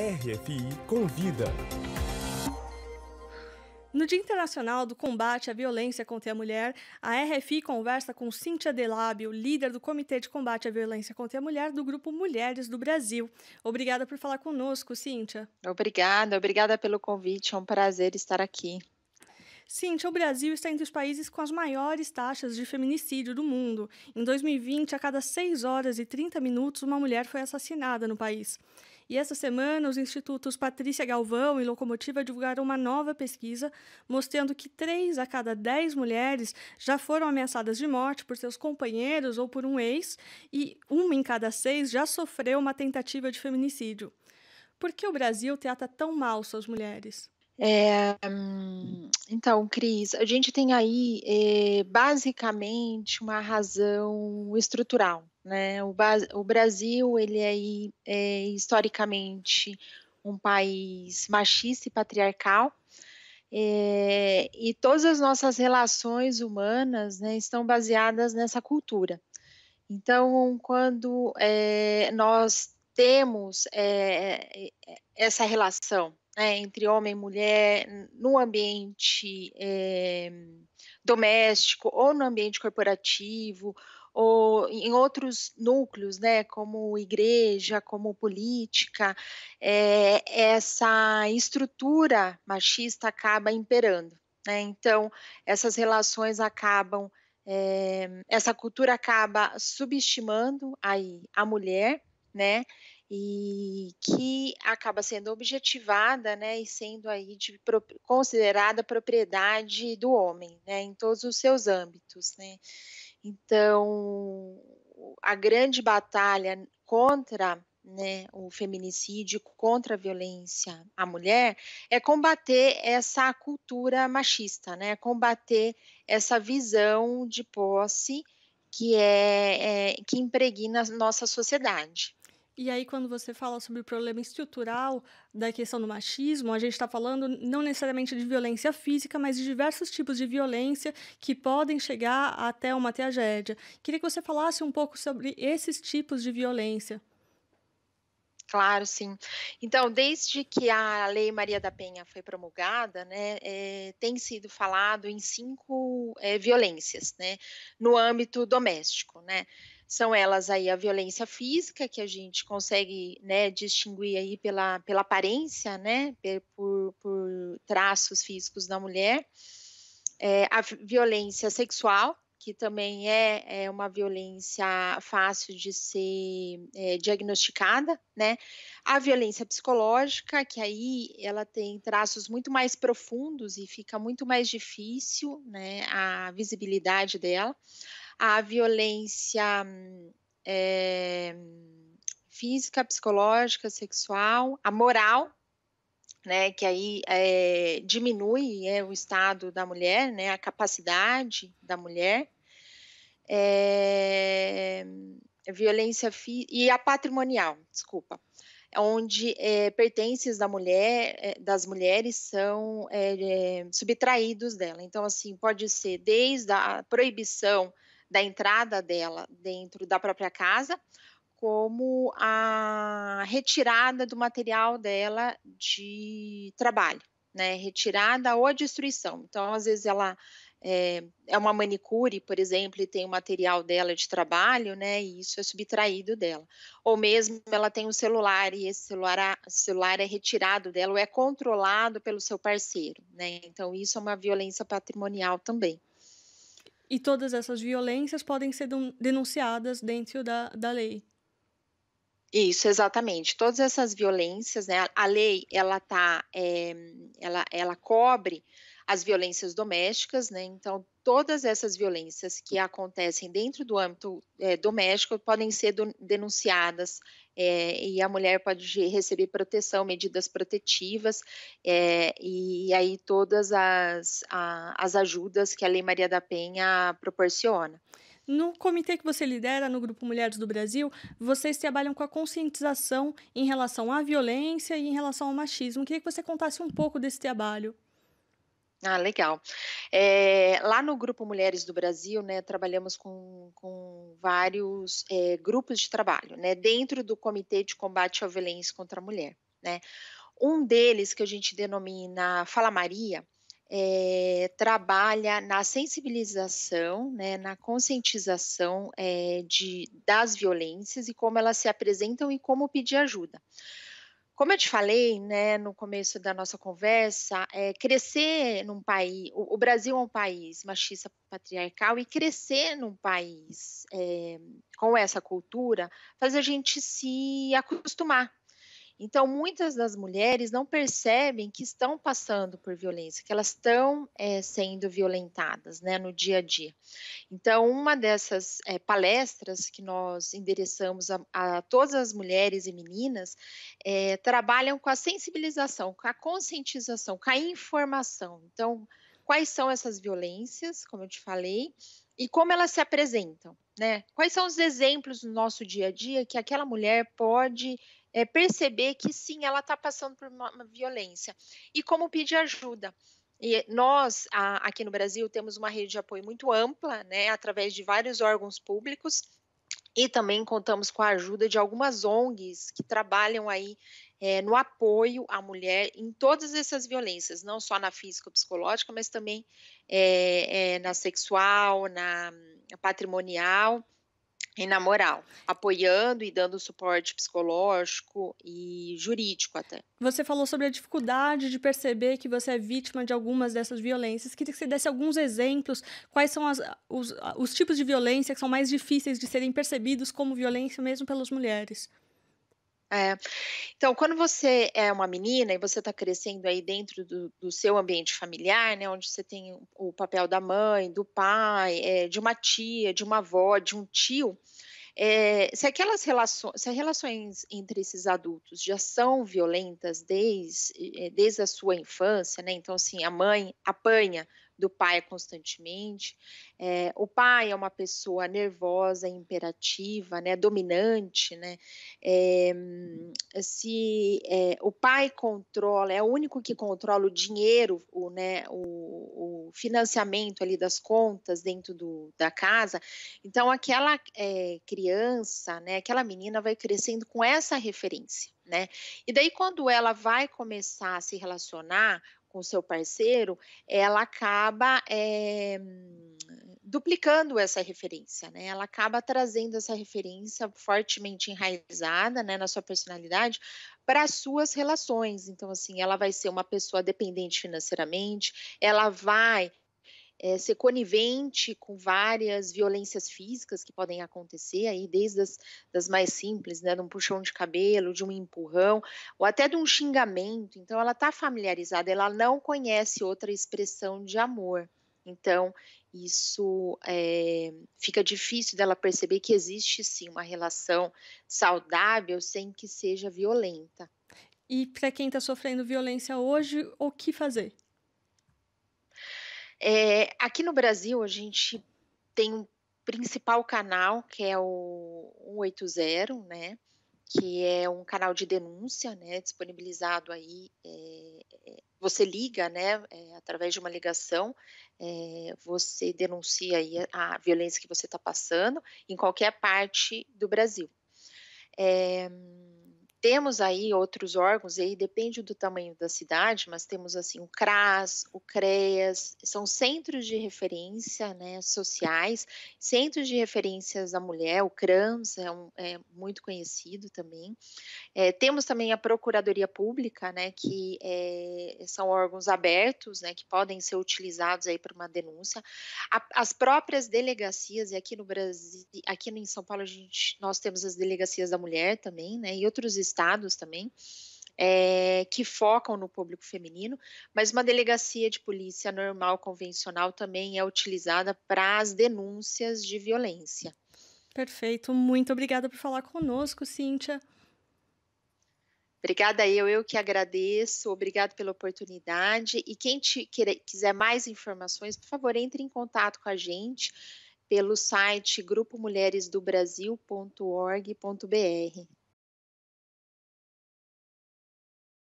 RFI Convida. No Dia Internacional do Combate à Violência contra a Mulher, a RFI conversa com Cíntia Delábio, líder do Comitê de Combate à Violência contra a Mulher do Grupo Mulheres do Brasil. Obrigada por falar conosco, Cíntia. Obrigada, obrigada pelo convite. É um prazer estar aqui. Cíntia, o Brasil está entre os países com as maiores taxas de feminicídio do mundo. Em 2020, a cada 6 horas e 30 minutos, uma mulher foi assassinada no país. E essa semana, os institutos Patrícia Galvão e Locomotiva divulgaram uma nova pesquisa mostrando que 3 a cada 10 mulheres já foram ameaçadas de morte por seus companheiros ou por um ex, e uma em cada seis já sofreu uma tentativa de feminicídio. Por que o Brasil trata tão mal suas mulheres? É, hum, então, Cris, a gente tem aí é, basicamente uma razão estrutural. Né? O, o Brasil, ele é, é historicamente um país machista e patriarcal, é, e todas as nossas relações humanas né, estão baseadas nessa cultura. Então, quando é, nós temos é, é essa relação né, entre homem e mulher no ambiente é, doméstico ou no ambiente corporativo ou em outros núcleos, né, como igreja, como política, é, essa estrutura machista acaba imperando. Né? Então, essas relações acabam, é, essa cultura acaba subestimando aí a mulher, né? e que acaba sendo objetivada, né, e sendo aí de, considerada propriedade do homem, né, em todos os seus âmbitos, né. Então, a grande batalha contra né, o feminicídio, contra a violência à mulher, é combater essa cultura machista, né, combater essa visão de posse que é, é que impregna a nossa sociedade. E aí, quando você fala sobre o problema estrutural da questão do machismo, a gente está falando não necessariamente de violência física, mas de diversos tipos de violência que podem chegar até uma tragédia. Queria que você falasse um pouco sobre esses tipos de violência. Claro, sim. Então, desde que a Lei Maria da Penha foi promulgada, né, é, tem sido falado em cinco é, violências, né, no âmbito doméstico, né. São elas aí a violência física, que a gente consegue né, distinguir aí pela, pela aparência, né, por, por traços físicos da mulher. É, a violência sexual, que também é, é, uma violência fácil de ser é, diagnosticada, né? A violência psicológica, que aí ela tem traços muito mais profundos e fica muito mais difícil, né, a visibilidade dela a violência é, física, psicológica, sexual, a moral, né, que aí é, diminui é, o estado da mulher, né, a capacidade da mulher, é, violência e a patrimonial, desculpa, onde pertences da mulher, das mulheres são subtraídos dela. Então, assim, pode ser desde a proibição da entrada dela dentro da própria casa, como a retirada do material dela de trabalho, né? Retirada ou destruição. Então, às vezes ela é, é, uma manicure, por exemplo, e tem o material dela de trabalho, né? E isso é subtraído dela. Ou mesmo ela tem um celular e esse celular, celular é retirado dela ou é controlado pelo seu parceiro, né? Então, isso é uma violência patrimonial também. E todas essas violências podem ser denunciadas dentro da, da lei. Isso, exatamente. Todas essas violências, né? A lei, ela tá, é, ela, ela cobre as violências domésticas, né? Então, todas essas violências que acontecem dentro do âmbito é, doméstico podem ser do, denunciadas é, e a mulher pode receber proteção, medidas protetivas, é, e, aí todas as, a, as ajudas que a Lei Maria da Penha proporciona. No comitê que você lidera, no Grupo Mulheres do Brasil, vocês trabalham com a conscientização em relação à violência e em relação ao machismo. Queria que você contasse um pouco desse trabalho. Ah, legal. É, lá no Grupo Mulheres do Brasil, né, trabalhamos com, com vários é, grupos de trabalho, né, dentro do Comitê de Combate à Violência contra a Mulher, né. Um deles, que a gente denomina Fala Maria, é, trabalha na sensibilização, né, na conscientização de, das violências e como elas se apresentam e como pedir ajuda. Como eu te falei, né, no começo da nossa conversa, é, crescer num país, o, o, Brasil é um país machista patriarcal e crescer num país é, com essa cultura faz a gente se acostumar então, muitas das mulheres não percebem que estão passando por violência, que elas estão é, sendo violentadas né, no dia a dia. Então, uma dessas é, palestras que nós endereçamos a, a, todas as mulheres e meninas é, trabalham com a sensibilização, com a conscientização, com a informação. Então, quais são essas violências, como eu te falei, e como elas se apresentam. Né? Quais são os exemplos no nosso dia a dia que aquela mulher pode é, perceber que sim, ela está passando por uma, uma violência e como pedir ajuda. E nós, a, aqui no Brasil, temos uma rede de apoio muito ampla, né, através de vários órgãos públicos, e também contamos com a ajuda de algumas ONGs que trabalham aí é, no apoio à mulher em todas essas violências, não só na física ou psicológica mas também é, é, na sexual, na patrimonial e na moral, apoiando e dando suporte psicológico e jurídico até. Você falou sobre a dificuldade de perceber que você é vítima de algumas dessas violências. Queria que você desse alguns exemplos, quais são as, os, os tipos de violência que são mais difíceis de serem percebidos como violência mesmo pelas mulheres. É. Então, quando você é uma menina e você está crescendo aí dentro do, do, seu ambiente familiar, né, onde você tem o papel da mãe, do pai, é, de uma tia, de uma avó, de um tio, é, se aquelas relações, se as relações entre esses adultos já são violentas desde, eh, desde a sua infância, né, então assim a mãe apanha do pai é constantemente. É, o pai é uma pessoa nervosa, imperativa, né, dominante, né? É, se é, o pai controla, é o único que controla o dinheiro, o, né, o, o financiamento ali das contas dentro do, da casa. Então aquela é, criança, né, aquela menina vai crescendo com essa referência, né? E daí quando ela vai começar a se relacionar com seu parceiro, ela acaba é, duplicando essa referência, né? Ela acaba trazendo essa referência fortemente enraizada né, na sua personalidade para as suas relações. Então, assim, ela vai ser uma pessoa dependente financeiramente, ela vai é, ser conivente com várias violências físicas que podem acontecer, aí desde as das mais simples, né, de um puxão de cabelo, de um empurrão, ou até de um xingamento. Então, ela está familiarizada, ela não conhece outra expressão de amor. Então, isso é, fica difícil dela perceber que existe sim uma relação saudável sem que seja violenta. E para quem está sofrendo violência hoje, o que fazer? É, aqui no Brasil, a gente tem um principal canal, que é o 180, né? Que é um canal de denúncia, né? Disponibilizado aí. É, é você liga, né? É, através de uma ligação, é, você denuncia aí a violência que você está passando em qualquer parte do Brasil. É, temos aí outros órgãos, e aí depende do tamanho da cidade, mas temos assim o CRAS, o CREAS, são centros de referência né, sociais, centros de referências da mulher, o CRAMS é, um, é muito conhecido também. É, temos também a Procuradoria Pública, né, que é, são órgãos abertos, né, que podem ser utilizados aí para uma denúncia. A, as próprias delegacias, e aqui no Brasil, aqui em São Paulo a gente, nós temos as delegacias da mulher também, né, e outros estados também, é, que focam no público feminino, mas uma delegacia de polícia normal, convencional, também é utilizada para as denúncias de violência. Perfeito, muito obrigada por falar conosco, Cíntia. Obrigada eu, eu que agradeço, obrigado pela oportunidade. E quem queira, quiser mais informações, por favor, entre em contato com a gente pelo site grupomulheresdobrasil.org.br.